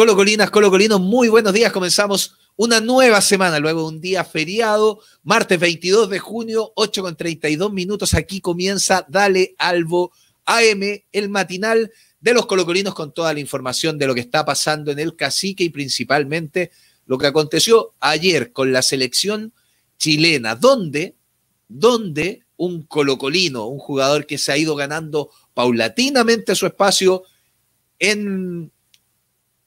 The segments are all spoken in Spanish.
Colocolinas, Colinas, muy buenos días. Comenzamos una nueva semana, luego un día feriado, martes 22 de junio, 8 con 32 minutos. Aquí comienza Dale Albo AM, el matinal de los colocolinos con toda la información de lo que está pasando en el cacique y principalmente lo que aconteció ayer con la selección chilena, ¿Dónde? ¿Dónde un colocolino, un jugador que se ha ido ganando paulatinamente su espacio en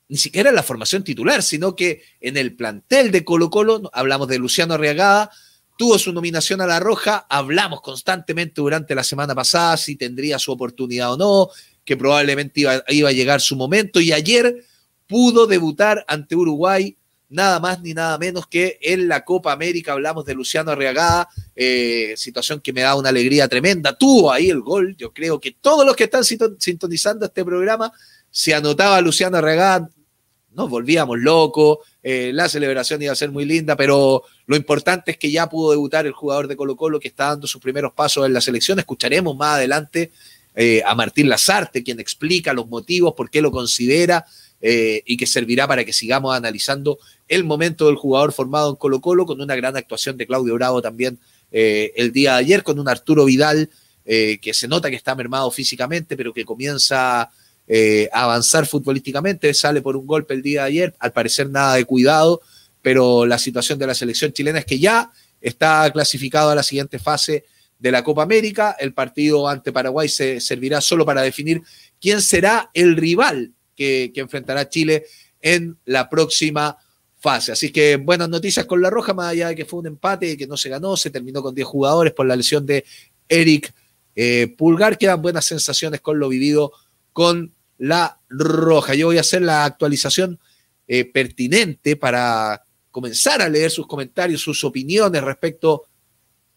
ni siquiera en la formación titular, sino que en el plantel de Colo Colo, hablamos de Luciano Arriagada, tuvo su nominación a la Roja, hablamos constantemente durante la semana pasada si tendría su oportunidad o no, que probablemente iba, a llegar su momento y ayer pudo debutar ante Uruguay nada más ni nada menos que en la Copa América. Hablamos de Luciano Arriagada, eh, situación que me da una alegría tremenda. Tuvo ahí el gol, yo creo que todos los que están sintonizando este programa se anotaba Luciano Regat, nos volvíamos locos, eh, la celebración iba a ser muy linda, pero lo importante es que ya pudo debutar el jugador de Colo Colo que está dando sus primeros pasos en la selección. Escucharemos más adelante eh, a Martín Lazarte, quien explica los motivos, por qué lo considera eh, y que servirá para que sigamos analizando el momento del jugador formado en Colo Colo con una gran actuación de Claudio Bravo también el día de ayer, con un Arturo Vidal que se nota que está mermado físicamente, pero que comienza eh, avanzar futbolísticamente. Sale por un golpe el día de ayer, al parecer nada de cuidado, pero la situación de la selección chilena es que ya está clasificado a la siguiente fase de la Copa América. El partido ante Paraguay se servirá solo para definir quién será el rival que, enfrentará Chile en la próxima fase. Así que buenas noticias con La Roja, más allá de que fue un empate que no se ganó, se terminó con 10 jugadores por la lesión de Eric eh, Pulgar. Quedan buenas sensaciones con lo vivido con la roja. Yo voy a hacer la actualización eh, pertinente para comenzar a leer sus comentarios, sus opiniones respecto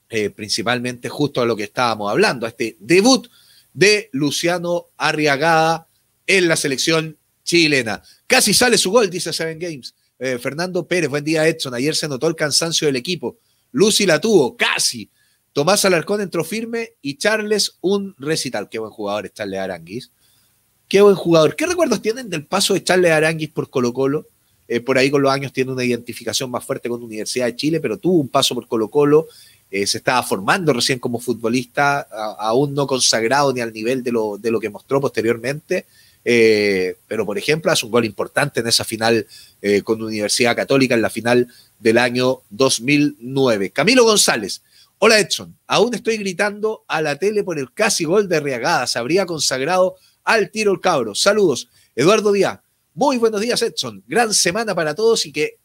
eh, principalmente justo a lo que estábamos hablando, a este debut de Luciano Arriagada en la selección chilena. Casi sale su gol, dice Seven Games. Eh, Fernando Pérez, buen día Edson. Ayer se notó el cansancio del equipo. Lucy la tuvo, casi. Tomás Alarcón entró firme y Charles un recital. Qué buen jugador es Charles Aranguis. Qué buen jugador. ¿Qué recuerdos tienen del paso de Charles Aranguis por Colo Colo? Eh, por ahí con los años tiene una identificación más fuerte con la Universidad de Chile, pero tuvo un paso por Colo Colo, eh, se estaba formando recién como futbolista, aún no consagrado ni al nivel de lo, de lo que mostró posteriormente, eh, pero por ejemplo hace un gol importante en esa final con Universidad Católica en la final del año 2009. Camilo González. Hola Edson, aún estoy gritando a la tele por el casi gol de Riagada. Se habría consagrado al tiro el cabro. Saludos, Eduardo Díaz. Muy buenos días, Edson. Gran semana para todos y que,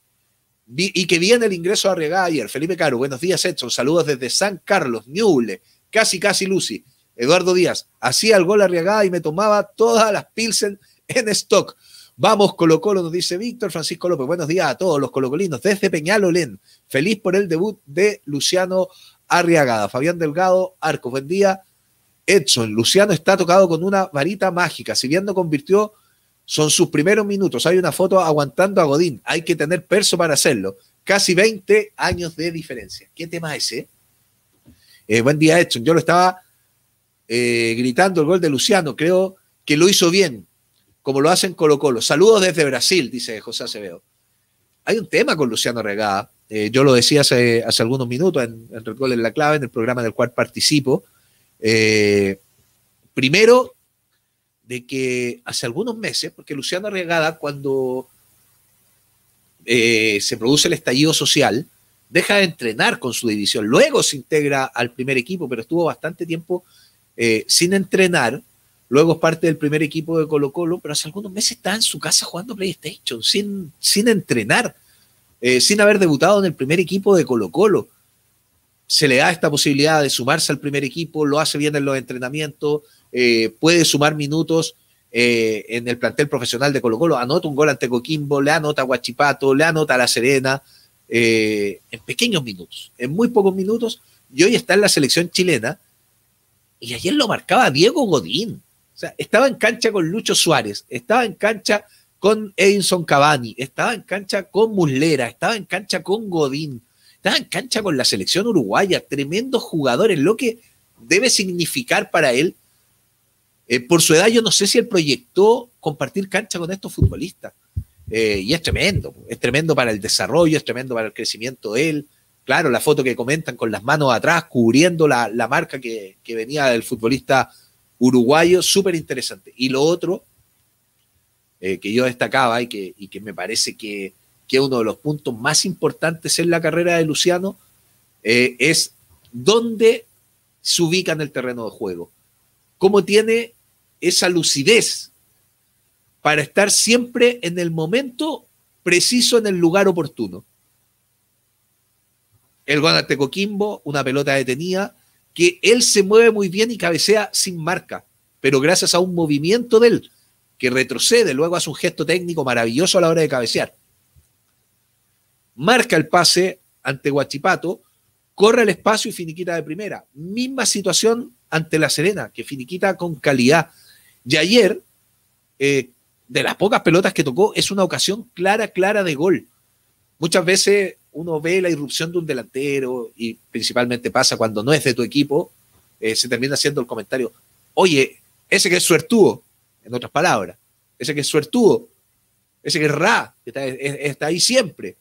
y que viene el ingreso a Arriagada ayer. Felipe Caro, buenos días, Edson. Saludos desde San Carlos, Ñuble. Casi, casi Lucy. Eduardo Díaz, hacía el gol arriagada y me tomaba todas las Pilsen en stock. Vamos, Colo Colo, nos dice Víctor Francisco López. Buenos días a todos los colocolinos desde Peñalolén. Feliz por el debut de Luciano Arriagada. Fabián Delgado, Arcos, buen día. Edson, Luciano está tocado con una varita mágica. Si bien no convirtió, son sus primeros minutos. Hay una foto aguantando a Godín. Hay que tener perso para hacerlo. Casi 20 años de diferencia. ¿Qué tema es ese? ¿eh? Eh, buen día, Edson. Yo lo estaba eh, gritando el gol de Luciano. Creo que lo hizo bien, como lo hacen Colo Colo. Saludos desde Brasil, dice José Acevedo. Hay un tema con Luciano Regada. yo lo decía hace, algunos minutos en, el Gol en la clave, en el programa del cual participo. Eh, primero, de que hace algunos meses, porque Luciano Arriagada, cuando eh, se produce el estallido social, deja de entrenar con su división, luego se integra al primer equipo, pero estuvo bastante tiempo eh, sin entrenar, luego es parte del primer equipo de Colo Colo, pero hace algunos meses está en su casa jugando PlayStation, sin, sin entrenar, sin haber debutado en el primer equipo de Colo Colo se le da esta posibilidad de sumarse al primer equipo, lo hace bien en los entrenamientos, eh, puede sumar minutos eh, en el plantel profesional de Colo Colo, anota un gol ante Coquimbo, le anota a Guachipato, le anota a La Serena, eh, en pequeños minutos, en muy pocos minutos, y hoy está en la selección chilena, y ayer lo marcaba Diego Godín, o sea, estaba en cancha con Lucho Suárez, estaba en cancha con Edinson Cavani, estaba en cancha con Muslera, estaba en cancha con Godín, estaba en cancha con la selección uruguaya, tremendos jugadores, lo que debe significar para él. Eh, por su edad, yo no sé si él proyectó compartir cancha con estos futbolistas. Eh, y es tremendo, es tremendo para el desarrollo, es tremendo para el crecimiento de él. Claro, la foto que comentan con las manos atrás, cubriendo la, marca que, venía del futbolista uruguayo, súper interesante. Y lo otro, eh, que yo destacaba y que, y que, me parece que que uno de los puntos más importantes en la carrera de Luciano, eh, es dónde se ubica en el terreno de juego, cómo tiene esa lucidez para estar siempre en el momento preciso, en el lugar oportuno. El Guanate Coquimbo, una pelota detenida, que él se mueve muy bien y cabecea sin marca, pero gracias a un movimiento de él que retrocede luego a su gesto técnico maravilloso a la hora de cabecear marca el pase ante Guachipato, corre el espacio y finiquita de primera. Misma situación ante La Serena, que finiquita con calidad. Y ayer, eh, de las pocas pelotas que tocó, es una ocasión clara, clara de gol. Muchas veces uno ve la irrupción de un delantero y principalmente pasa cuando no es de tu equipo, eh, se termina haciendo el comentario, oye, ese que es suertudo, en otras palabras, ese que es suertudo, ese que es ra, está ahí siempre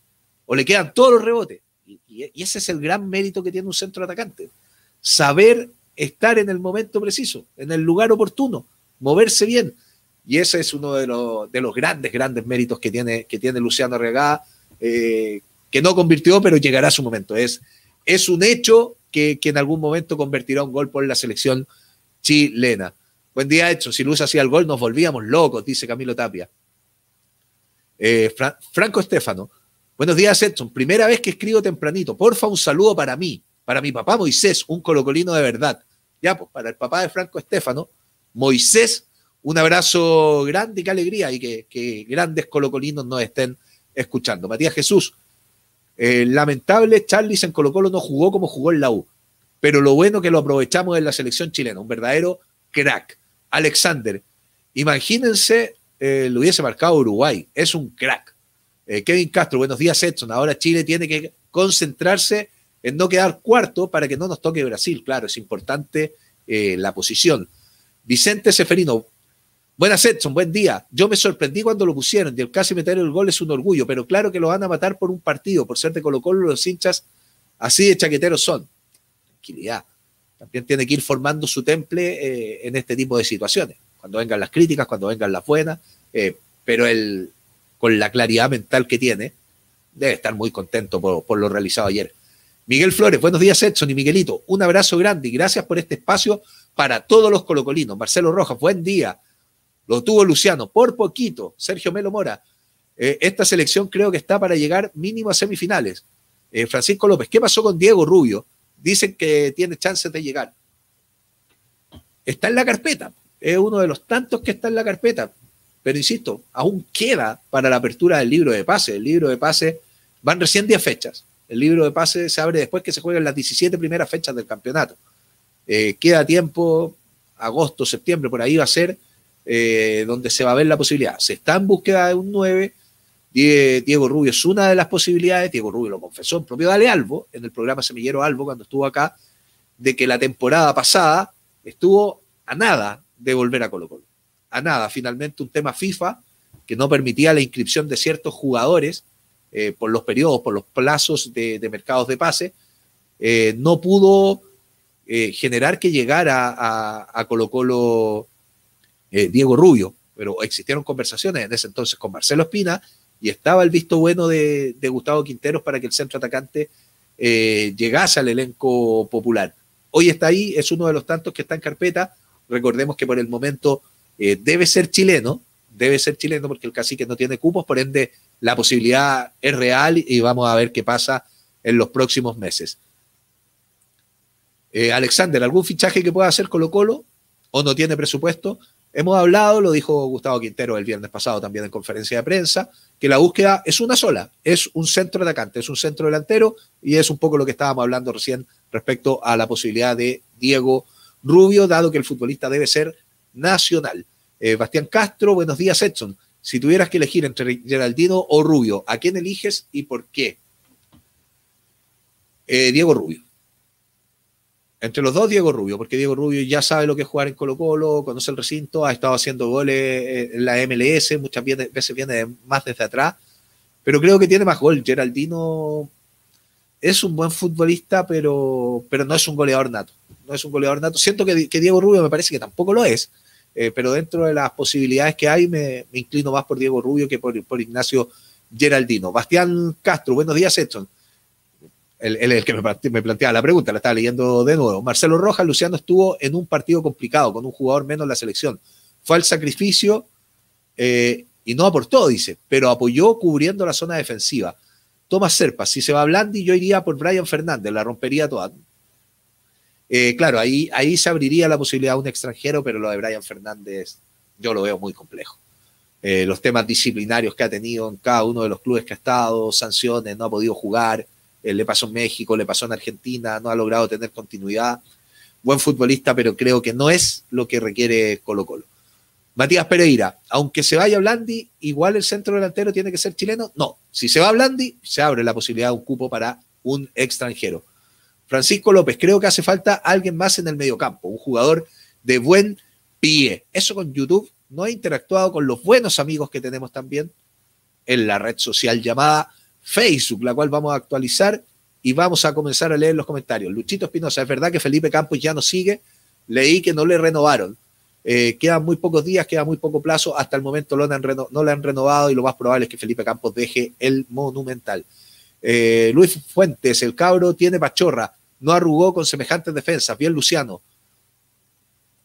o le quedan todos los rebotes. Y, ese es el gran mérito que tiene un centro atacante. Saber estar en el momento preciso, en el lugar oportuno, moverse bien. Y ese es uno de los, de los grandes, grandes méritos que tiene, que tiene Luciano rega eh, que no convirtió, pero llegará a su momento. Es, es un hecho que, en algún momento convertirá un gol por la selección chilena. Buen día, hecho Si Luz hacía el gol, nos volvíamos locos, dice Camilo Tapia. Eh, Franco Estefano, Buenos días, Edson. Primera vez que escribo tempranito. Porfa, un saludo para mí, para mi papá Moisés, un colocolino de verdad. Ya, pues, para el papá de Franco Estefano, Moisés, un abrazo grande y qué alegría y que, grandes colocolinos nos estén escuchando. Matías Jesús, eh, lamentable, Charlie en Colo no jugó como jugó en la U, pero lo bueno que lo aprovechamos en la selección chilena, un verdadero crack. Alexander, imagínense, eh, lo hubiese marcado Uruguay, es un crack. Eh, Kevin Castro, buenos días Edson. Ahora Chile tiene que concentrarse en no quedar cuarto para que no nos toque Brasil. Claro, es importante eh, la posición. Vicente Seferino, buenas Edson, buen día. Yo me sorprendí cuando lo pusieron y casi meter el gol es un orgullo, pero claro que lo van a matar por un partido, por ser de Colo Colo los hinchas así de chaqueteros son. Tranquilidad. También tiene que ir formando su temple eh, en este tipo de situaciones, cuando vengan las críticas, cuando vengan las buenas, pero el, con la claridad mental que tiene, debe estar muy contento por, lo realizado ayer. Miguel Flores, buenos días Edson y Miguelito, un abrazo grande y gracias por este espacio para todos los colocolinos. Marcelo Rojas, buen día. Lo tuvo Luciano, por poquito. Sergio Melo Mora, eh, esta selección creo que está para llegar mínimo a semifinales. Eh, Francisco López, ¿qué pasó con Diego Rubio? Dicen que tiene chances de llegar. Está en la carpeta, es uno de los tantos que está en la carpeta. Pero insisto, aún queda para la apertura del libro de pase. El libro de pase van recién 10 fechas. El libro de pase se abre después que se jueguen las 17 primeras fechas del campeonato. Eh, queda tiempo, agosto, septiembre, por ahí va a ser eh, donde se va a ver la posibilidad. Se está en búsqueda de un 9. Diego Rubio es una de las posibilidades. Diego Rubio lo confesó en propio Dale Albo en el programa Semillero Albo cuando estuvo acá, de que la temporada pasada estuvo a nada de volver a Colo Colo a nada. Finalmente, un tema FIFA que no permitía la inscripción de ciertos jugadores eh, por los periodos, por los plazos de, mercados de pase, eh, no pudo eh, generar que llegara a, Colo Colo Diego Rubio, pero existieron conversaciones en ese entonces con Marcelo Espina y estaba el visto bueno de, de Gustavo Quinteros para que el centro atacante llegase al elenco popular. Hoy está ahí, es uno de los tantos que está en carpeta. Recordemos que por el momento eh, debe ser chileno, debe ser chileno porque el cacique no tiene cupos, por ende la posibilidad es real y vamos a ver qué pasa en los próximos meses. Eh, Alexander, ¿algún fichaje que pueda hacer Colo Colo o no tiene presupuesto? Hemos hablado, lo dijo Gustavo Quintero el viernes pasado también en conferencia de prensa, que la búsqueda es una sola, es un centro atacante, es un centro delantero y es un poco lo que estábamos hablando recién respecto a la posibilidad de Diego Rubio, dado que el futbolista debe ser nacional. Eh, Bastián Castro, buenos días, Edson. Si tuvieras que elegir entre Geraldino o Rubio, ¿a quién eliges y por qué? Eh, Diego Rubio. Entre los dos, Diego Rubio, porque Diego Rubio ya sabe lo que es jugar en Colo Colo, conoce el recinto, ha estado haciendo goles eh, en la MLS, muchas veces viene más desde atrás, pero creo que tiene más gol. Geraldino es un buen futbolista, pero, pero no es un goleador nato. No es un goleador nato. Siento que Diego Rubio me parece que tampoco lo es, eh, pero dentro de las posibilidades que hay me, inclino más por Diego Rubio que por, Ignacio Geraldino. Bastián Castro, buenos días, Edson. Él es el, que me, planteaba la pregunta, la estaba leyendo de nuevo. Marcelo Rojas, Luciano estuvo en un partido complicado, con un jugador menos la selección. Fue al sacrificio eh, y no aportó, dice, pero apoyó cubriendo la zona defensiva. Tomás Serpa, si se va a Blandi, yo iría por Brian Fernández, la rompería toda. Eh, claro, ahí, ahí se abriría la posibilidad a un extranjero, pero lo de Brian Fernández yo lo veo muy complejo. Eh, los temas disciplinarios que ha tenido en cada uno de los clubes que ha estado, sanciones, no ha podido jugar, eh, le pasó en México, le pasó en Argentina, no ha logrado tener continuidad. Buen futbolista, pero creo que no es lo que requiere Colo Colo. Matías Pereira, aunque se vaya Blandi, igual el centro delantero tiene que ser chileno. No, si se va Blandi, se abre la posibilidad de un cupo para un extranjero. Francisco López, creo que hace falta alguien más en el mediocampo, un jugador de buen pie. Eso con YouTube no he interactuado con los buenos amigos que tenemos también en la red social llamada Facebook, la cual vamos a actualizar y vamos a comenzar a leer los comentarios. Luchito Espinosa, es verdad que Felipe Campos ya no sigue, leí que no le renovaron. Eh, quedan muy pocos días, queda muy poco plazo. Hasta el momento no le han renovado y lo más probable es que Felipe Campos deje el Monumental. Eh, Luis Fuentes, el cabro tiene pachorra no arrugó con semejantes defensas. Bien Luciano.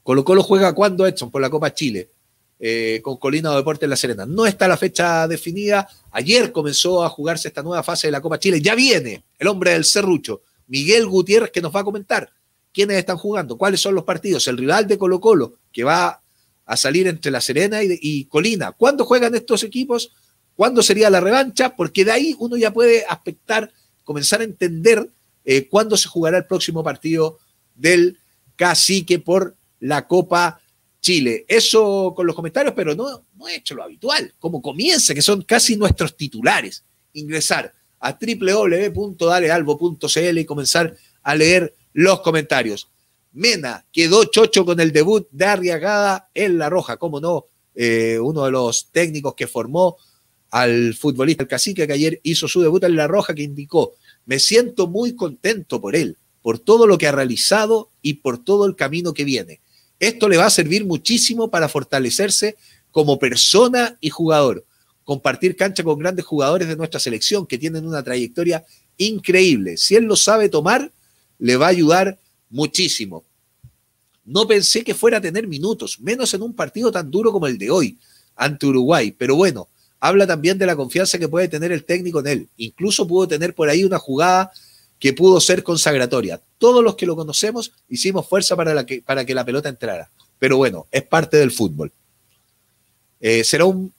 Colo Colo juega cuando Edson por la Copa Chile. Eh, con Colina o Deportes La Serena. No está la fecha definida. Ayer comenzó a jugarse esta nueva fase de la Copa Chile. Ya viene el hombre del serrucho, Miguel Gutiérrez, que nos va a comentar quiénes están jugando, cuáles son los partidos, el rival de Colo Colo, que va a salir entre La Serena y, y Colina. ¿Cuándo juegan estos equipos? ¿Cuándo sería la revancha? Porque de ahí uno ya puede aspectar, comenzar a entender eh, cuándo se jugará el próximo partido del cacique por la Copa Chile. Eso con los comentarios, pero no, he hecho lo habitual, como comienza, que son casi nuestros titulares. Ingresar a www.dalealbo.cl y comenzar a leer los comentarios. Mena quedó chocho con el debut de Arriagada en La Roja, como no, eh, uno de los técnicos que formó al futbolista, al cacique que ayer hizo su debut en La Roja, que indicó, me siento muy contento por él, por todo lo que ha realizado y por todo el camino que viene. Esto le va a servir muchísimo para fortalecerse como persona y jugador. Compartir cancha con grandes jugadores de nuestra selección que tienen una trayectoria increíble. Si él lo sabe tomar, le va a ayudar muchísimo. No pensé que fuera a tener minutos, menos en un partido tan duro como el de hoy ante Uruguay. Pero bueno, habla también de la confianza que puede tener el técnico en él. Incluso pudo tener por ahí una jugada que pudo ser consagratoria. Todos los que lo conocemos hicimos fuerza para, que, para que la pelota entrara. Pero bueno, es parte del fútbol. Eh, será, un,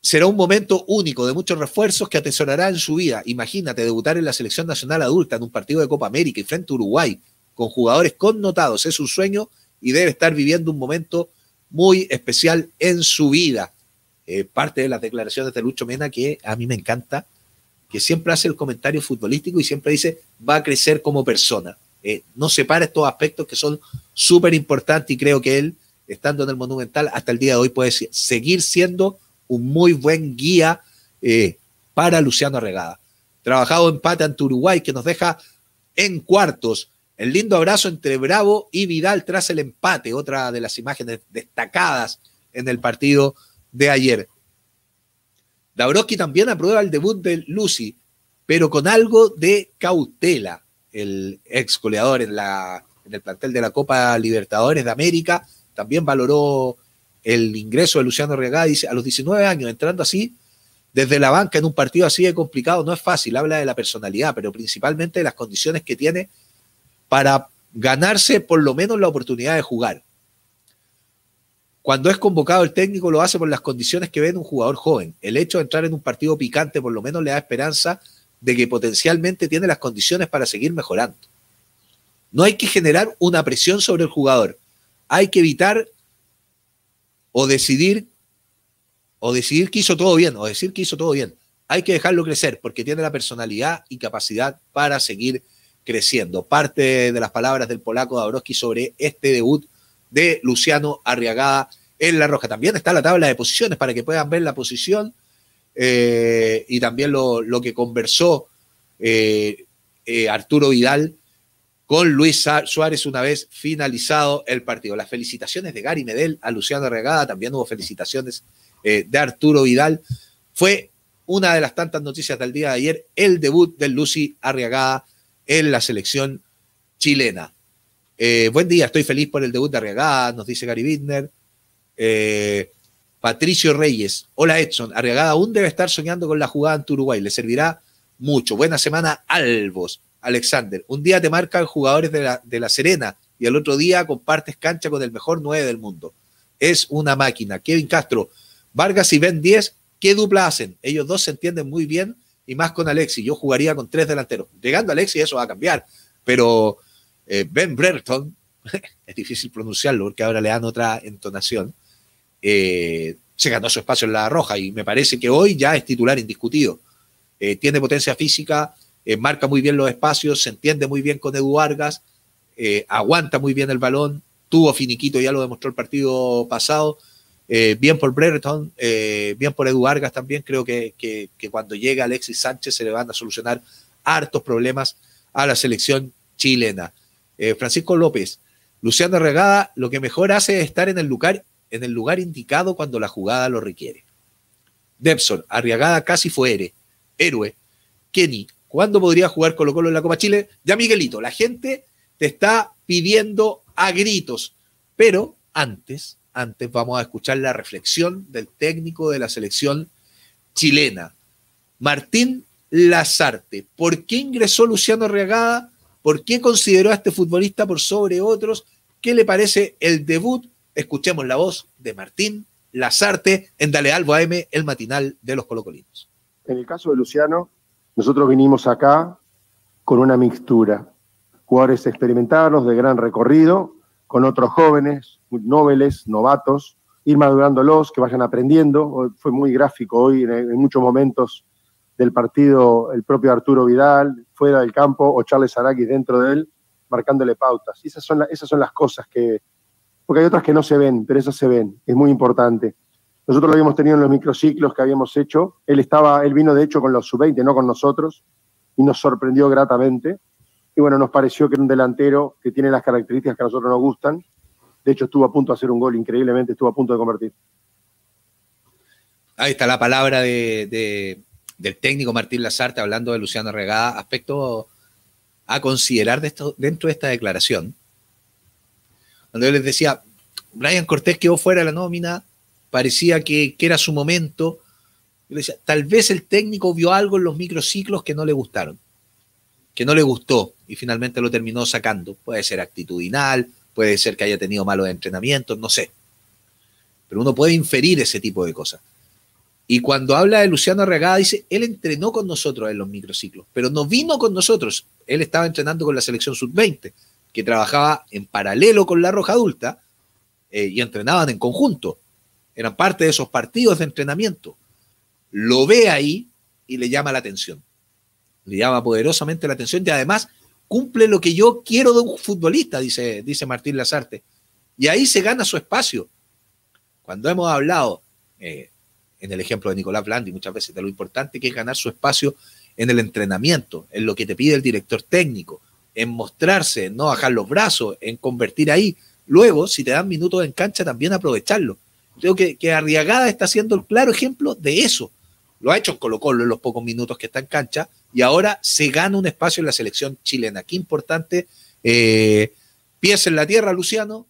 será un momento único de muchos refuerzos que atesorará en su vida. Imagínate debutar en la selección nacional adulta en un partido de Copa América y frente a Uruguay con jugadores connotados. Es un sueño y debe estar viviendo un momento muy especial en su vida. Eh, parte de las declaraciones de Lucho Mena que a mí me encanta, que siempre hace el comentario futbolístico y siempre dice, va a crecer como persona. Eh, no separa estos aspectos que son súper importantes y creo que él, estando en el Monumental, hasta el día de hoy puede seguir siendo un muy buen guía eh, para Luciano Regada. Trabajado empate ante Uruguay, que nos deja en cuartos. El lindo abrazo entre Bravo y Vidal tras el empate, otra de las imágenes destacadas en el partido de ayer. Dabrowski también aprueba el debut de Lucy, pero con algo de cautela. El ex goleador en, la, el plantel de la Copa Libertadores de América también valoró el ingreso de Luciano Dice a los 19 años, entrando así desde la banca en un partido así de complicado, no es fácil. Habla de la personalidad, pero principalmente de las condiciones que tiene para ganarse por lo menos la oportunidad de jugar. Cuando es convocado el técnico lo hace por las condiciones que ve en un jugador joven. El hecho de entrar en un partido picante por lo menos le da esperanza de que potencialmente tiene las condiciones para seguir mejorando. No hay que generar una presión sobre el jugador. Hay que evitar o decidir o decidir que hizo todo bien o decir que hizo todo bien. Hay que dejarlo crecer porque tiene la personalidad y capacidad para seguir creciendo. Parte de las palabras del polaco Dabrowski sobre este debut de Luciano Arriagada en La Roja. También está la tabla de posiciones para que puedan ver la posición eh, y también lo, que conversó eh, eh, Arturo Vidal con Luis Suárez una vez finalizado el partido. Las felicitaciones de Gary Medel a Luciano Arriagada, también hubo felicitaciones de Arturo Vidal. Fue una de las tantas noticias del día de ayer, el debut de Lucy Arriagada en la selección chilena. buen día, estoy feliz por el debut de Arriagada, nos dice Gary Wittner. Eh, Patricio Reyes. Hola Edson, Arriagada aún debe estar soñando con la jugada en Uruguay, le servirá mucho. Buena semana, Alvos Alexander, un día te marcan jugadores de la, de la Serena y al otro día compartes cancha con el mejor 9 del mundo. Es una máquina. Kevin Castro, Vargas y Ben 10, ¿qué dupla hacen? Ellos dos se entienden muy bien y más con Alexis. Yo jugaría con tres delanteros. Llegando a Alexi eso va a cambiar, pero eh, Ben Brereton, es difícil pronunciarlo porque ahora le dan otra entonación. Eh, se ganó su espacio en la roja y me parece que hoy ya es titular indiscutido. Eh, tiene potencia física, eh, marca muy bien los espacios, se entiende muy bien con Edu Vargas, aguanta muy bien el balón, tuvo finiquito, ya lo demostró el partido pasado. bien por Brereton, bien por Edu Vargas también. Creo que, cuando llega Alexis Sánchez se le van a solucionar hartos problemas a la selección chilena. Francisco López, Luciano Regada, lo que mejor hace es estar en el lugar en el lugar indicado cuando la jugada lo requiere. Debson, Arriagada casi fue héroe. Kenny, ¿cuándo podría jugar Colo Colo en la Copa Chile? Ya Miguelito, la gente te está pidiendo a gritos, pero antes, antes vamos a escuchar la reflexión del técnico de la selección chilena, Martín Lazarte. ¿Por qué ingresó Luciano Arriagada? ¿Por qué consideró a este futbolista por sobre otros? ¿Qué le parece el debut Escuchemos la voz de Martín Lazarte en Dale Albo AM, el matinal de los colocolinos. En el caso de Luciano, nosotros vinimos acá con una mixtura. Jugadores experimentados de gran recorrido, con otros jóvenes, nobles, novatos, ir madurándolos, que vayan aprendiendo. Fue muy gráfico hoy en, muchos momentos del partido el propio Arturo Vidal fuera del campo o Charles Araki dentro de él, marcándole pautas. esas son, esas son las cosas que, porque hay otras que no se ven, pero esas se ven, es muy importante. Nosotros lo habíamos tenido en los microciclos que habíamos hecho, él estaba, él vino de hecho con los sub-20, no con nosotros, y nos sorprendió gratamente. Y bueno, nos pareció que era un delantero que tiene las características que a nosotros nos gustan. De hecho, estuvo a punto de hacer un gol, increíblemente estuvo a punto de convertir. Ahí está la palabra de, del técnico Martín Lazarte hablando de Luciano Regada. Aspecto a considerar dentro de esta declaración cuando yo les decía, Brian Cortés quedó fuera de la nómina, parecía que, era su momento. Yo decía, tal vez el técnico vio algo en los microciclos que no le gustaron, que no le gustó y finalmente lo terminó sacando. Puede ser actitudinal, puede ser que haya tenido malos entrenamientos, no sé. Pero uno puede inferir ese tipo de cosas. Y cuando habla de Luciano Arregada, dice, él entrenó con nosotros en los microciclos, pero no vino con nosotros. Él estaba entrenando con la selección sub-20 que trabajaba en paralelo con La Roja Adulta eh, y entrenaban en conjunto. Eran parte de esos partidos de entrenamiento. Lo ve ahí y le llama la atención. Le llama poderosamente la atención y además cumple lo que yo quiero de un futbolista, dice, dice Martín Lazarte. Y ahí se gana su espacio. Cuando hemos hablado, eh, en el ejemplo de Nicolás Blandi muchas veces, de lo importante que es ganar su espacio en el entrenamiento, en lo que te pide el director técnico, en mostrarse, en no bajar los brazos, en convertir ahí. Luego, si te dan minutos en cancha, también aprovecharlo. Creo que, Arriagada está siendo el claro ejemplo de eso. Lo ha hecho en Colo Colo en los pocos minutos que está en cancha y ahora se gana un espacio en la selección chilena. Qué importante. Eh, pies en la tierra, Luciano.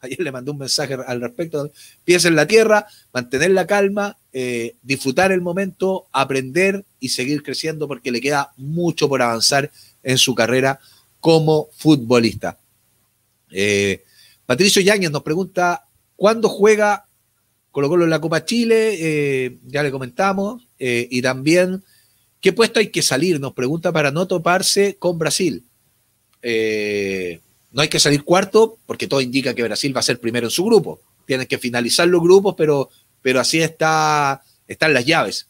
Ayer le mandé un mensaje al respecto. Pies en la tierra, mantener la calma, eh, disfrutar el momento, aprender y seguir creciendo porque le queda mucho por avanzar en su carrera como futbolista. Eh, Patricio Yáñez nos pregunta, ¿cuándo juega Colo Colo en la Copa Chile? Eh, ya le comentamos. Eh, y también, ¿qué puesto hay que salir? Nos pregunta para no toparse con Brasil. no hay que salir cuarto porque todo indica que Brasil va a ser primero en su grupo. Tienen que finalizar los grupos, pero, pero así está, están las llaves.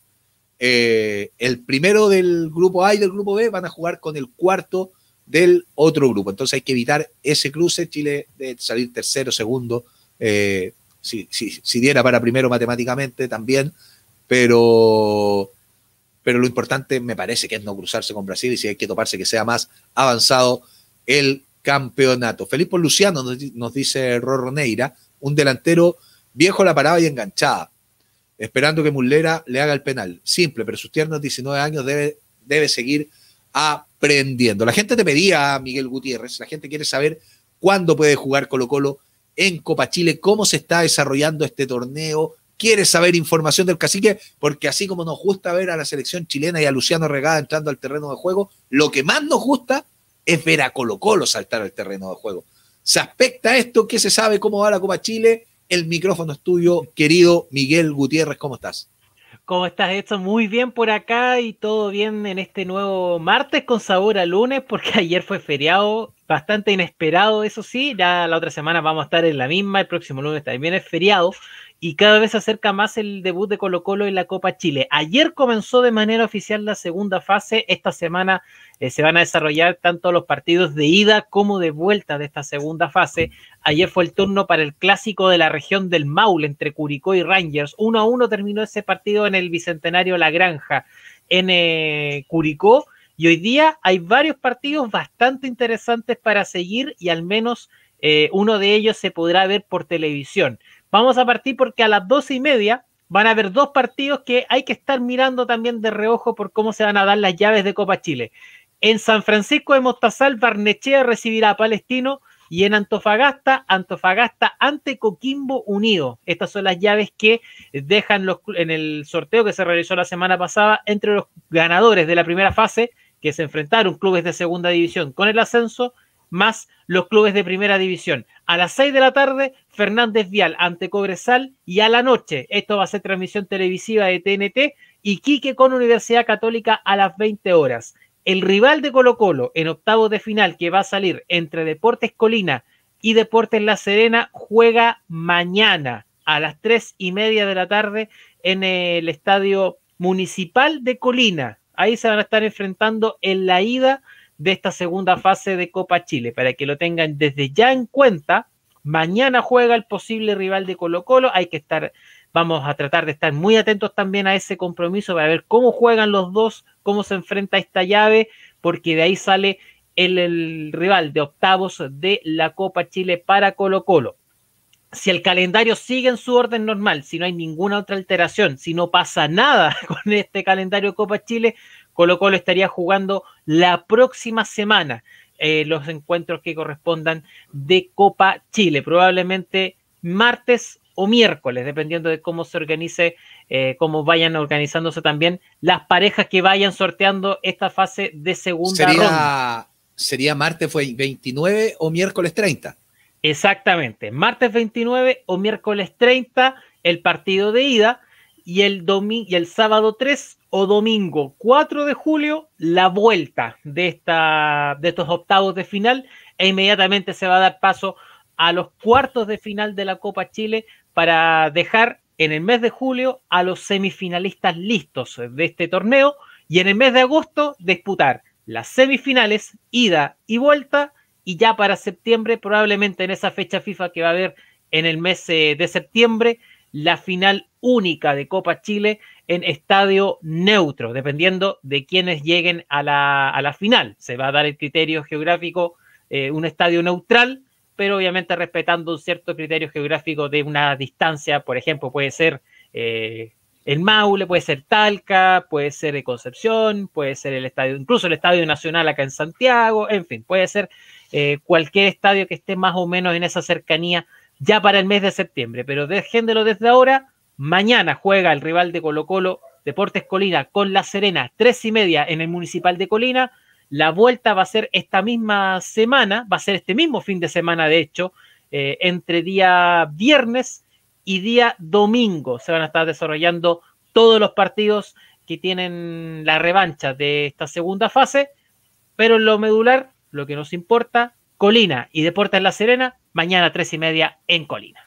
el primero del grupo A y del grupo B van a jugar con el cuarto del otro grupo. Entonces hay que evitar ese cruce, Chile de salir tercero, segundo, eh, si, diera para primero matemáticamente también, pero, pero lo importante me parece que es no cruzarse con Brasil y si hay que toparse que sea más avanzado el campeonato. Felipe Luciano, nos, dice Rorro un delantero viejo la parada y enganchada, esperando que Mullera le haga el penal. Simple, pero sus tiernos 19 años debe, debe seguir a prendiendo. La gente te pedía, Miguel Gutiérrez, la gente quiere saber cuándo puede jugar Colo Colo en Copa Chile, cómo se está desarrollando este torneo. Quiere saber información del cacique, porque así como nos gusta ver a la selección chilena y a Luciano Regada entrando al terreno de juego, lo que más nos gusta es ver a Colo Colo saltar al terreno de juego. ¿Se aspecta esto? ¿Qué se sabe? ¿Cómo va la Copa Chile? El micrófono es tuyo, querido Miguel Gutiérrez, ¿cómo estás? ¿Cómo estás, hecho Muy bien por acá y todo bien en este nuevo martes con sabor a lunes, porque ayer fue feriado, bastante inesperado, eso sí. Ya la otra semana vamos a estar en la misma, el próximo lunes también es feriado, y cada vez se acerca más el debut de Colo Colo en la Copa Chile. Ayer comenzó de manera oficial la segunda fase, esta semana eh, se van a desarrollar tanto los partidos de ida como de vuelta de esta segunda fase. Ayer fue el turno para el clásico de la región del Maule entre Curicó y Rangers. Uno a uno terminó ese partido en el Bicentenario La Granja en eh, Curicó. Y hoy día hay varios partidos bastante interesantes para seguir y al menos eh, uno de ellos se podrá ver por televisión. Vamos a partir porque a las doce y media van a haber dos partidos que hay que estar mirando también de reojo por cómo se van a dar las llaves de Copa Chile. En San Francisco de Mostazal, Barnechea recibirá a Palestino y en Antofagasta, Antofagasta ante Coquimbo Unido. Estas son las llaves que dejan los, en el sorteo que se realizó la semana pasada entre los ganadores de la primera fase que se enfrentaron clubes de segunda división con el ascenso más los clubes de primera división. A las 6 de la tarde, Fernández Vial ante Cobresal y a la noche, esto va a ser transmisión televisiva de TNT, y Quique con Universidad Católica a las 20 horas. El rival de Colo Colo en octavos de final que va a salir entre Deportes Colina y Deportes La Serena juega mañana a las 3 y media de la tarde en el Estadio Municipal de Colina. Ahí se van a estar enfrentando en la ida de esta segunda fase de Copa Chile, para que lo tengan desde ya en cuenta. Mañana juega el posible rival de Colo Colo, hay que estar, vamos a tratar de estar muy atentos también a ese compromiso para ver cómo juegan los dos, cómo se enfrenta esta llave, porque de ahí sale el, rival de octavos de la Copa Chile para Colo Colo si el calendario sigue en su orden normal, si no hay ninguna otra alteración, si no pasa nada con este calendario de Copa Chile, Colo Colo estaría jugando la próxima semana eh, los encuentros que correspondan de Copa Chile, probablemente martes o miércoles, dependiendo de cómo se organice, eh, cómo vayan organizándose también las parejas que vayan sorteando esta fase de segunda ronda. Sería martes 29 o miércoles 30. Exactamente, martes 29 o miércoles 30 el partido de ida y el, domingo y el sábado 3 o domingo 4 de julio la vuelta de, esta, de estos octavos de final e inmediatamente se va a dar paso a los cuartos de final de la Copa Chile para dejar en el mes de julio a los semifinalistas listos de este torneo y en el mes de agosto disputar las semifinales, ida y vuelta y ya para septiembre, probablemente en esa fecha FIFA que va a haber en el mes eh, de septiembre, la final única de Copa Chile en estadio neutro, dependiendo de quienes lleguen a la, a la final. Se va a dar el criterio geográfico, eh, un estadio neutral, pero obviamente respetando un cierto criterio geográfico de una distancia, por ejemplo, puede ser eh, el Maule, puede ser Talca, puede ser Concepción, puede ser el estadio, incluso el Estadio Nacional acá en Santiago, en fin, puede ser eh, cualquier estadio que esté más o menos en esa cercanía ya para el mes de septiembre, pero déjenlo desde ahora Mañana juega el rival de Colo Colo, Deportes Colina, con La Serena, tres y media en el Municipal de Colina. La vuelta va a ser esta misma semana, va a ser este mismo fin de semana, de hecho, eh, entre día viernes y día domingo. Se van a estar desarrollando todos los partidos que tienen la revancha de esta segunda fase, pero en lo medular, lo que nos importa, Colina y Deportes La Serena, mañana tres y media en Colina.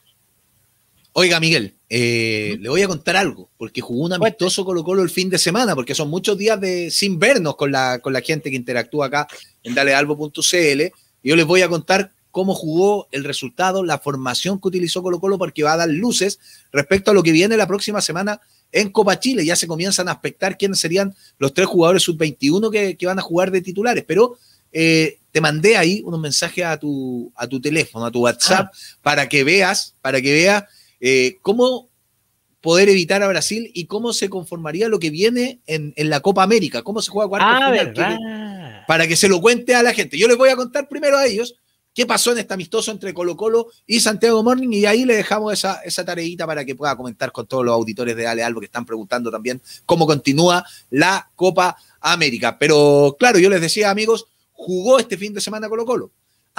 Oiga, Miguel, eh, le voy a contar algo, porque jugó un amistoso Colo Colo el fin de semana, porque son muchos días de, sin vernos con la, con la gente que interactúa acá en dalealbo.cl. Yo les voy a contar cómo jugó el resultado, la formación que utilizó Colo Colo, porque va a dar luces respecto a lo que viene la próxima semana en Copa Chile. Ya se comienzan a aspectar quiénes serían los tres jugadores sub-21 que, van a jugar de titulares, pero eh, te mandé ahí unos mensajes a tu, a tu teléfono, a tu ah. WhatsApp, para que veas, para que veas eh, ¿Cómo poder evitar a Brasil y cómo se conformaría lo que viene en, la Copa América? ¿Cómo se juega cuarto ah, final? para que se lo cuente a la gente. Yo les voy a contar primero a ellos qué pasó en este amistoso entre Colo Colo y Santiago Morning y ahí le dejamos esa, esa tareita para que pueda comentar con todos los auditores de Ale Albo que están preguntando también cómo continúa la Copa América. Pero claro, yo les decía amigos, jugó este fin de semana Colo Colo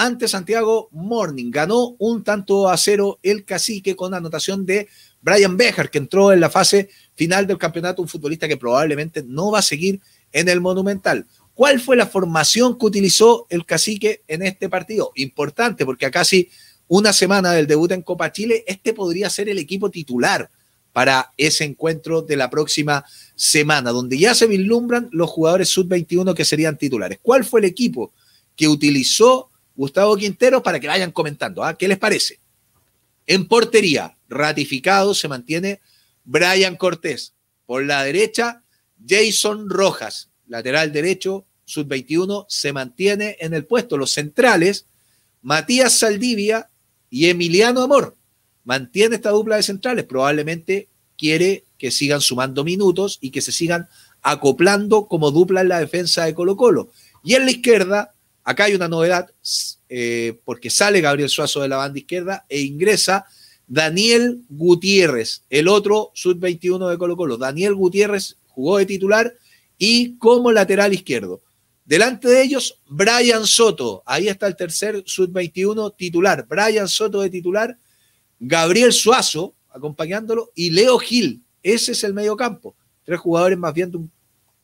ante Santiago Morning. Ganó un tanto a cero el cacique con anotación de Brian Bejar, que entró en la fase final del campeonato, un futbolista que probablemente no va a seguir en el Monumental. ¿Cuál fue la formación que utilizó el cacique en este partido? Importante, porque a casi una semana del debut en Copa Chile, este podría ser el equipo titular para ese encuentro de la próxima semana, donde ya se vislumbran los jugadores sub-21 que serían titulares. ¿Cuál fue el equipo que utilizó Gustavo Quintero para que vayan comentando. ¿ah? ¿Qué les parece? En portería, ratificado, se mantiene Brian Cortés. Por la derecha, Jason Rojas, lateral derecho, sub-21, se mantiene en el puesto. Los centrales, Matías Saldivia y Emiliano Amor, mantiene esta dupla de centrales. Probablemente quiere que sigan sumando minutos y que se sigan acoplando como dupla en la defensa de Colo Colo. Y en la izquierda, Acá hay una novedad, eh, porque sale Gabriel Suazo de la banda izquierda e ingresa Daniel Gutiérrez, el otro sub-21 de Colo Colo. Daniel Gutiérrez jugó de titular y como lateral izquierdo. Delante de ellos, Brian Soto. Ahí está el tercer sub-21 titular. Brian Soto de titular, Gabriel Suazo acompañándolo y Leo Gil. Ese es el medio campo. Tres jugadores más bien de un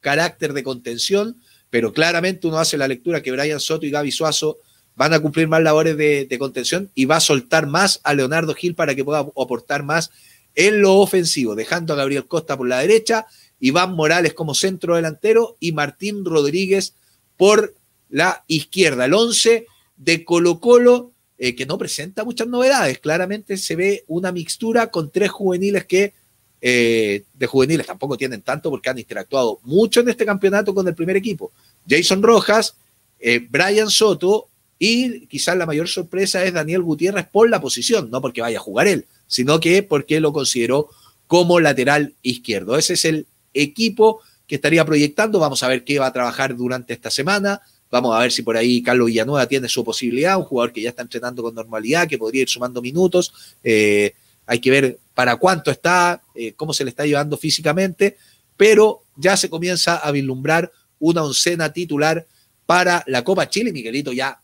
carácter de contención pero claramente uno hace la lectura que Brian Soto y Gaby Suazo van a cumplir más labores de, contención y va a soltar más a Leonardo Gil para que pueda aportar más en lo ofensivo, dejando a Gabriel Costa por la derecha, Iván Morales como centro delantero y Martín Rodríguez por la izquierda. El 11 de Colo Colo, eh, que no presenta muchas novedades, claramente se ve una mixtura con tres juveniles que eh, de juveniles tampoco tienen tanto porque han interactuado mucho en este campeonato con el primer equipo. Jason Rojas, eh, Brian Soto y quizás la mayor sorpresa es Daniel Gutiérrez por la posición, no porque vaya a jugar él, sino que porque lo consideró como lateral izquierdo. Ese es el equipo que estaría proyectando. Vamos a ver qué va a trabajar durante esta semana. Vamos a ver si por ahí Carlos Villanueva tiene su posibilidad, un jugador que ya está entrenando con normalidad, que podría ir sumando minutos. Eh, hay que ver para cuánto está, eh, cómo se le está llevando físicamente, pero ya se comienza a vislumbrar una oncena titular para la Copa Chile. Miguelito ya,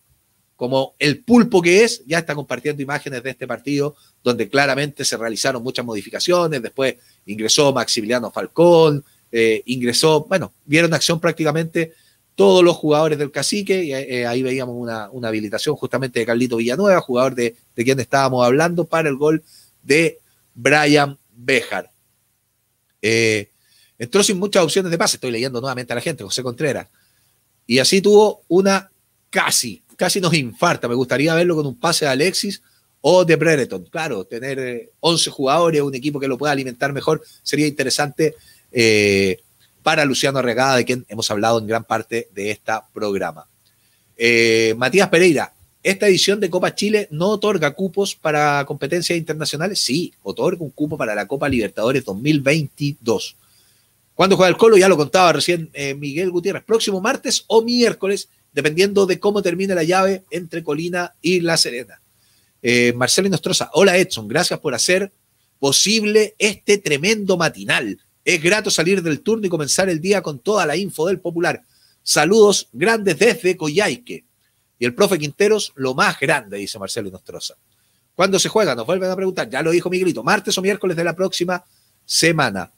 como el pulpo que es, ya está compartiendo imágenes de este partido donde claramente se realizaron muchas modificaciones, después ingresó Maximiliano Falcón, eh, ingresó, bueno, vieron acción prácticamente todos los jugadores del cacique, y eh, ahí veíamos una, habilitación justamente de Carlito Villanueva, jugador de quien estábamos hablando, para el gol de Brian Bejar. Eh, entró sin muchas opciones de pase, estoy leyendo nuevamente a la gente, José Contreras. Y así tuvo una casi, casi nos infarta. Me gustaría verlo con un pase de Alexis o de Brereton. Claro, tener 11 eh, jugadores, un equipo que lo pueda alimentar mejor, sería interesante eh, para Luciano Regada de quien hemos hablado en gran parte de este programa. Matías Pereira, esta edición de Copa Chile no otorga cupos para competencias internacionales, sí, otorga un cupo para la Copa Libertadores 2022. ¿Cuándo juega el Colo? Ya lo contaba recién eh, Miguel Gutiérrez. Próximo martes o miércoles, dependiendo de cómo termine la llave entre Colina y La Serena. Eh, Marcelo Nostroza, hola Edson, gracias por hacer posible este tremendo matinal. Es grato salir del turno y comenzar el día con toda la info del popular. Saludos grandes desde Coyhaique. Y el profe Quinteros, lo más grande, dice Marcelo Nostrosa ¿Cuándo se juega? Nos vuelven a preguntar. Ya lo dijo Miguelito, martes o miércoles de la próxima semana.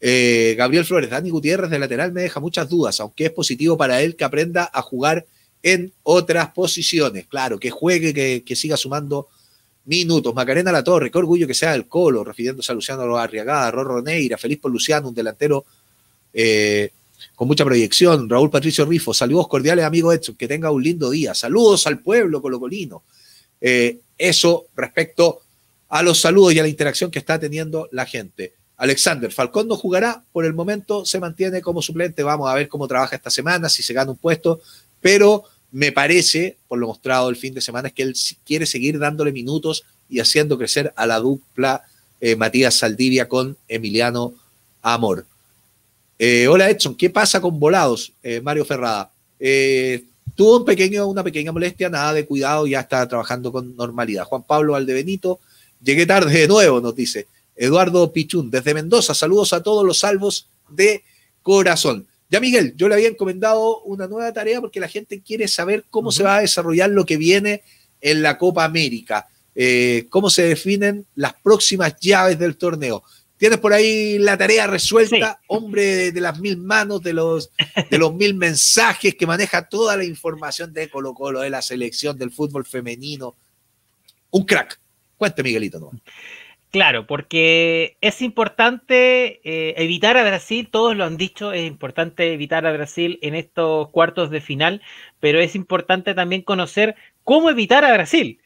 Eh, Gabriel Flores, Dani Gutiérrez de lateral me deja muchas dudas, aunque es positivo para él que aprenda a jugar en otras posiciones. Claro, que juegue, que, siga sumando minutos. Macarena La Torre, qué orgullo que sea del Colo, refiriéndose a Luciano Arriagada, Roroneira, Neira, feliz por Luciano, un delantero eh, con mucha proyección. Raúl Patricio Rifo, saludos cordiales, amigo Edson, que tenga un lindo día. Saludos al pueblo colocolino. Eh, eso respecto a los saludos y a la interacción que está teniendo la gente. Alexander, Falcón no jugará, por el momento se mantiene como suplente, vamos a ver cómo trabaja esta semana, si se gana un puesto, pero me parece, por lo mostrado el fin de semana, es que él quiere seguir dándole minutos y haciendo crecer a la dupla eh, Matías Saldivia con Emiliano Amor. Eh, hola Edson, ¿qué pasa con volados? Eh, Mario Ferrada. Eh, tuvo un pequeño, una pequeña molestia, nada de cuidado, ya está trabajando con normalidad. Juan Pablo Aldebenito llegué tarde de nuevo, nos dice. Eduardo Pichún, desde Mendoza, saludos a todos los salvos de corazón. Ya Miguel, yo le había encomendado una nueva tarea porque la gente quiere saber cómo se va a desarrollar lo que viene en la Copa América, cómo se definen las próximas llaves del torneo. Tienes por ahí la tarea resuelta, hombre de, las mil manos, de los, de los mil mensajes, que maneja toda la información de Colo Colo, de la selección, del fútbol femenino. Un crack. Cuente, Miguelito. Claro, porque es importante eh, evitar a Brasil, todos lo han dicho, es importante evitar a Brasil en estos cuartos de final, pero es importante también conocer cómo evitar a Brasil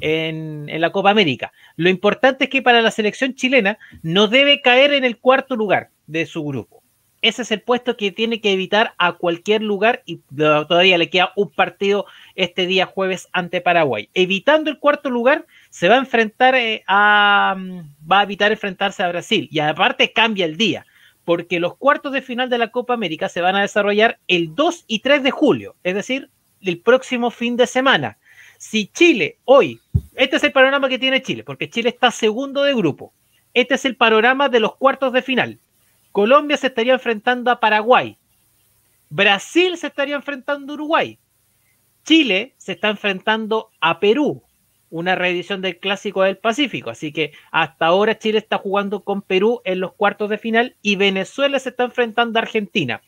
en, la Copa América. Lo importante es que para la selección chilena no debe caer en el cuarto lugar de su grupo. Ese es el puesto que tiene que evitar a cualquier lugar y todavía le queda un partido este día jueves ante Paraguay. Evitando el cuarto lugar, se va a enfrentar eh, a... Mm, va a evitar enfrentarse a Brasil y aparte cambia el día porque los cuartos de final de la Copa América se van a desarrollar el 2 y 3 de julio, es decir, el próximo fin de semana. Si Chile hoy, este es el panorama que tiene Chile, porque Chile está segundo de grupo. Este es el panorama de los cuartos de final. Colombia se estaría enfrentando a Paraguay. Brasil se estaría enfrentando a Uruguay. Chile se está enfrentando a Perú, una reedición del Clásico del Pacífico. Así que hasta ahora Chile está jugando con Perú en los cuartos de final y Venezuela se está enfrentando a Argentina,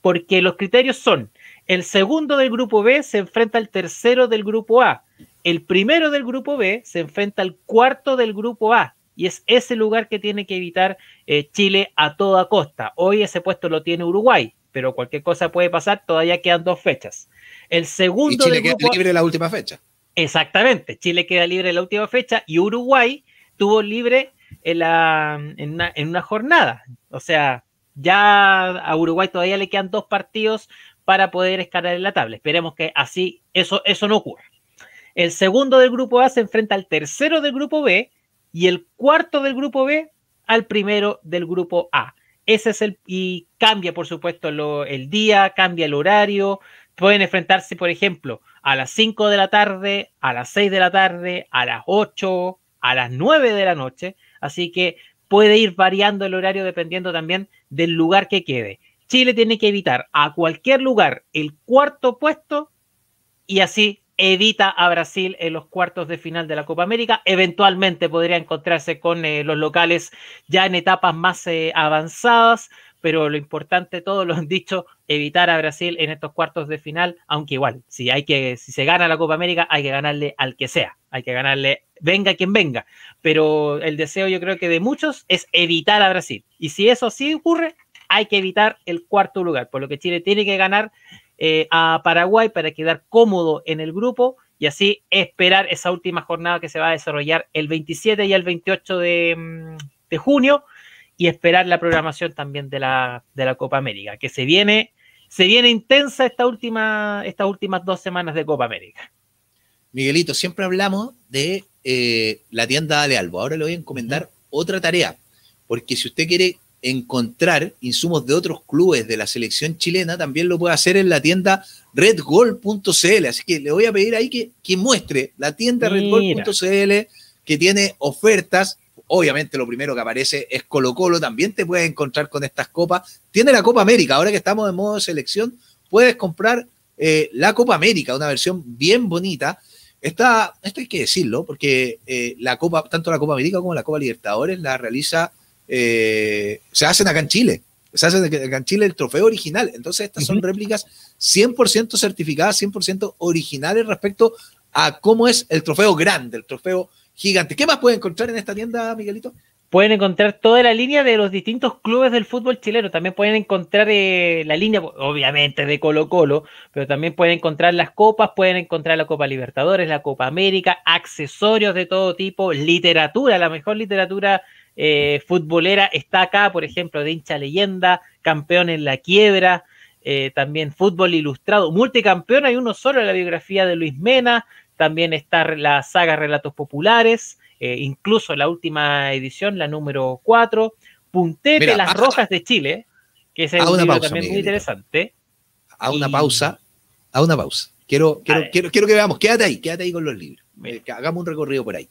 porque los criterios son el segundo del grupo B se enfrenta al tercero del grupo A. El primero del grupo B se enfrenta al cuarto del grupo A. Y es ese lugar que tiene que evitar eh, Chile a toda costa. Hoy ese puesto lo tiene Uruguay, pero cualquier cosa puede pasar. Todavía quedan dos fechas. El segundo. Y Chile queda libre en la última fecha. Exactamente. Chile queda libre en la última fecha y Uruguay tuvo libre en, una, en una jornada. O sea, ya a Uruguay todavía le quedan dos partidos para poder escalar en la tabla. Esperemos que así eso, eso no ocurra. El segundo del grupo A se enfrenta al tercero del grupo B y el cuarto del grupo B al primero del grupo A. Ese es el y cambia, por supuesto, el día, cambia el horario. Pueden enfrentarse, por ejemplo, a las 5 de la tarde, a las 6 de la tarde, a las 8, a las 9 de la noche. Así que puede ir variando el horario dependiendo también del lugar que quede. Chile tiene que evitar a cualquier lugar el cuarto puesto y así evita a Brasil en los cuartos de final de la Copa América. Eventualmente podría encontrarse con eh, los locales ya en etapas más eh, avanzadas, pero lo importante, todos lo han dicho, evitar a Brasil en estos cuartos de final, aunque igual, si, hay que, si se gana la Copa América, hay que ganarle al que sea, hay que ganarle, venga quien venga, pero el deseo yo creo que de muchos es evitar a Brasil, y si eso sí ocurre, hay que evitar el cuarto lugar, por lo que Chile tiene que ganar eh, a Paraguay para quedar cómodo en el grupo y así esperar esa última jornada que se va a desarrollar el 27 y el 28 mm, de, junio y esperar la programación también de la, Copa América, que se viene, se viene intensa esta última, estas últimas dos semanas de Copa América. Miguelito, siempre hablamos de eh, la tienda de Albo. Ahora le voy a encomendar otra tarea, porque si usted quiere encontrar insumos de otros clubes de la selección chilena, también lo puede hacer en la tienda redgol.cl. Así que le voy a pedir ahí que, muestre la tienda redgol.cl que tiene ofertas. Obviamente lo primero que aparece es Colo Colo, también te puedes encontrar con estas copas. Tiene la Copa América, ahora que estamos en modo de selección, puedes comprar eh, la Copa América, una versión bien bonita. Está, esto hay que decirlo, porque eh, la Copa, tanto la Copa América como la Copa Libertadores la realiza eh, se hacen acá en Chile. Se hacen acá en Chile el trofeo original. Entonces, estas son réplicas 100% certificadas, 100% originales respecto a cómo es el trofeo grande, el trofeo gigante. ¿Qué más pueden encontrar en esta tienda, Miguelito? Pueden encontrar toda la línea de los distintos clubes del fútbol chileno. También pueden encontrar eh, la línea, obviamente, de Colo Colo, pero también pueden encontrar las copas, pueden encontrar la Copa Libertadores, la Copa América, accesorios de todo tipo, literatura, la mejor literatura eh, futbolera está acá, por ejemplo, de hincha leyenda, campeón en la quiebra, eh, también fútbol ilustrado, multicampeón, hay uno solo en la biografía de Luis Mena, también está la saga Relatos Populares, eh, incluso la última edición, la número 4, Puntete de Las Rojas de Chile, que es el libro también muy interesante. A una pausa, a una pausa. Quiero, quiero, quiero, que veamos, quédate ahí, quédate ahí con los libros. hagamos un recorrido por ahí.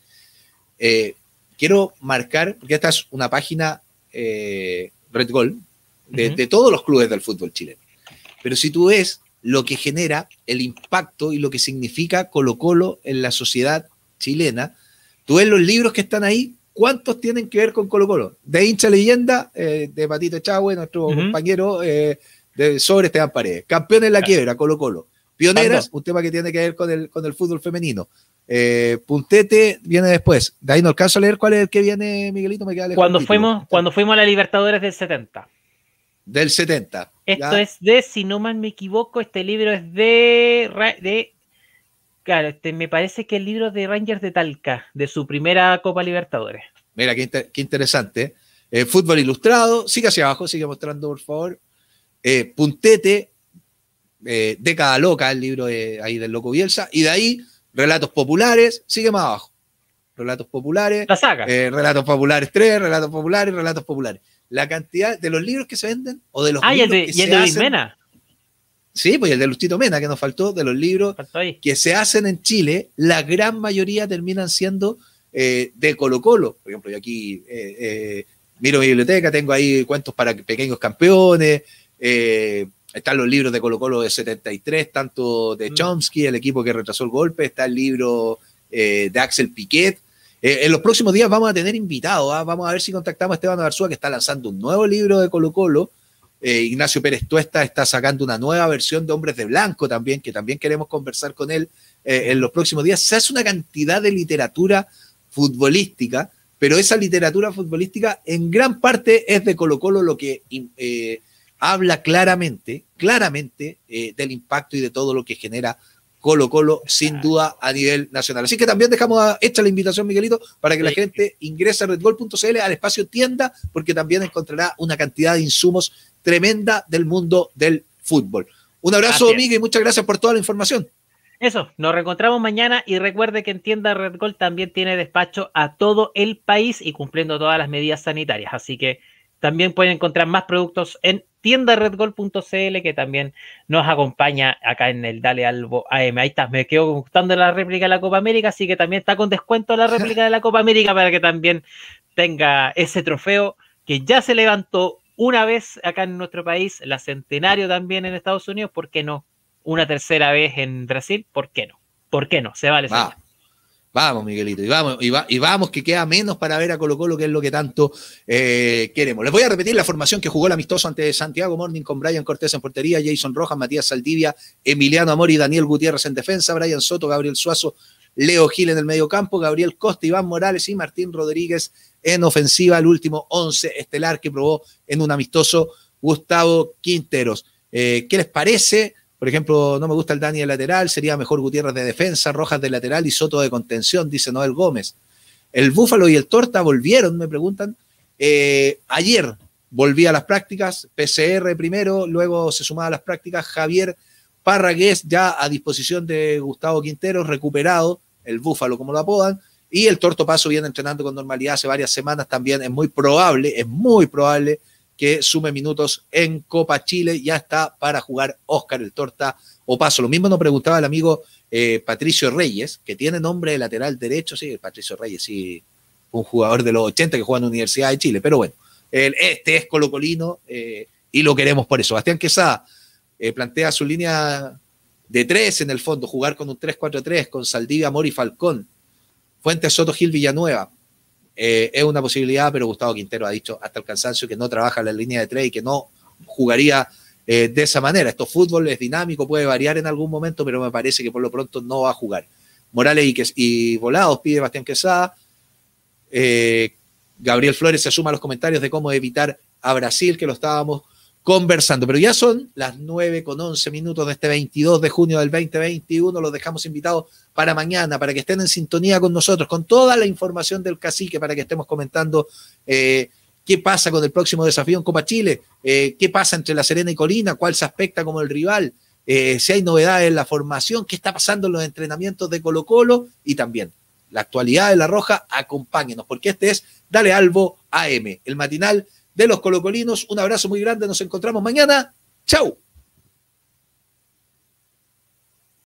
Eh, quiero marcar, porque esta es una página eh, Red Gold de, todos los clubes del fútbol chileno. Pero si tú ves lo que genera el impacto y lo que significa Colo Colo en la sociedad chilena, tú ves los libros que están ahí, ¿cuántos tienen que ver con Colo Colo? De hincha leyenda, eh, de Patito Chávez, nuestro compañero, eh, de sobre Esteban Paredes. Campeón en la quiebra, Colo Colo. Pioneras, un tema que tiene que ver con el, con el fútbol femenino. Eh, puntete viene después. De ahí no alcanzo a leer cuál es el que viene, Miguelito. cuando fuimos, cuando fuimos a la Libertadores del 70. Del 70. Esto es de, si no mal me equivoco, este libro es de. de claro, este, me parece que el libro de Rangers de Talca, de su primera Copa Libertadores. Mira, qué, interesante. Eh, fútbol ilustrado, sigue hacia abajo, sigue mostrando, por favor. Eh, Puntete, eh, Década Loca, el libro ahí del Loco Bielsa. Y de ahí Relatos populares, sigue más abajo. Relatos populares. La eh, relatos populares 3, relatos populares, relatos populares. La cantidad de los libros que se venden o de los ah, libros y el de, y el de Mena. Sí, pues el de Lustito Mena que nos faltó, de los libros que se hacen en Chile, la gran mayoría terminan siendo eh, de Colo Colo. Por ejemplo, yo aquí eh, miro mi biblioteca, tengo ahí cuentos para pequeños campeones, eh, están los libros de Colo Colo de 73, tanto de mm. Chomsky, el equipo que retrasó el golpe, está el libro eh, de Axel Piquet. Eh, en los próximos días vamos a tener invitados, ¿ah? vamos a ver si contactamos a Esteban Arzúa, que está lanzando un nuevo libro de Colo Colo. Eh, Ignacio Pérez Tuesta está sacando una nueva versión de Hombres de Blanco también, que también queremos conversar con él en los próximos días. Se hace una cantidad de literatura futbolística, pero esa literatura futbolística en gran parte es de Colo Colo lo que habla claramente, claramente eh, del impacto y de todo lo que genera Colo Colo, sin duda, a nivel nacional. Así que también dejamos hecha la invitación, Miguelito, para que la gente ingrese a redgol.cl al espacio tienda, porque también encontrará una cantidad de insumos tremenda del mundo del fútbol. Un abrazo, Miguel, y muchas gracias por toda la información. Eso, nos reencontramos mañana y recuerde que en tienda RedGol también tiene despacho a todo el país y cumpliendo todas las medidas sanitarias. Así que también pueden encontrar más productos en tienda redgol.cl que también nos acompaña acá en el Dale Albo AM. Ahí está, me quedo gustando la réplica de la Copa América, así que también está con descuento la réplica de la Copa América para que también tenga ese trofeo que ya se levantó una vez acá en nuestro país, la centenario también en Estados Unidos, ¿por qué no? Una tercera vez en Brasil, ¿por qué no? ¿Por qué no? Se vale. Vamos, Miguelito, y vamos, y, vamos, que queda menos para ver a Colo Colo, que es lo que tanto eh, queremos. Les voy a repetir la formación que jugó el amistoso ante Santiago Morning con Brian Cortés en portería, Jason Rojas, Matías Saldivia, Emiliano Amor y Daniel Gutiérrez en defensa, Brian Soto, Gabriel Suazo, Leo Gil en el medio campo, Gabriel Costa, Iván Morales y Martín Rodríguez en ofensiva, el último once estelar que probó en un amistoso Gustavo Quinteros. Eh, ¿Qué les parece? Por ejemplo, no me gusta el Dani de lateral, sería mejor Gutiérrez de defensa, Rojas de lateral y Soto de contención, dice Noel Gómez. El Búfalo y el Torta volvieron, me preguntan. Eh, ayer volví a las prácticas, PCR primero, luego se sumaba a las prácticas Javier Parragués, ya a disposición de Gustavo Quintero, recuperado, el Búfalo como lo apodan, y el Torto Paso viene entrenando con normalidad hace varias semanas también, es muy probable, es muy probable que sume minutos en Copa Chile, ya está para jugar Oscar el Torta o Paso. Lo mismo nos preguntaba el amigo eh, Patricio Reyes, que tiene nombre de lateral derecho, sí, Patricio Reyes, sí, un jugador de los 80 que juega en la Universidad de Chile, pero bueno, el, este es Colocolino Colino eh, y lo queremos por eso. Bastián Quesada eh, plantea su línea de tres en el fondo, jugar con un 3-4-3, con Saldivia, Mori, Falcón, Fuentes Soto, Gil, Villanueva, eh, es una posibilidad, pero Gustavo Quintero ha dicho hasta el cansancio que no trabaja en la línea de tres y que no jugaría eh, de esa manera. Esto fútbol es dinámico, puede variar en algún momento, pero me parece que por lo pronto no va a jugar. Morales y, y Volados pide Bastián Quesada. Eh, Gabriel Flores se suma a los comentarios de cómo evitar a Brasil, que lo estábamos conversando. Pero ya son las 9 con 11 minutos de este 22 de junio del 2021. Los dejamos invitados para mañana, para que estén en sintonía con nosotros, con toda la información del cacique, para que estemos comentando eh, qué pasa con el próximo desafío en Copa Chile, eh, qué pasa entre La Serena y Colina, cuál se aspecta como el rival. Eh, si hay novedades en la formación, qué está pasando en los entrenamientos de Colo Colo y también la actualidad de La Roja, acompáñenos, porque este es Dale Albo AM, el matinal de los colocolinos. Un abrazo muy grande, nos encontramos mañana. Chau.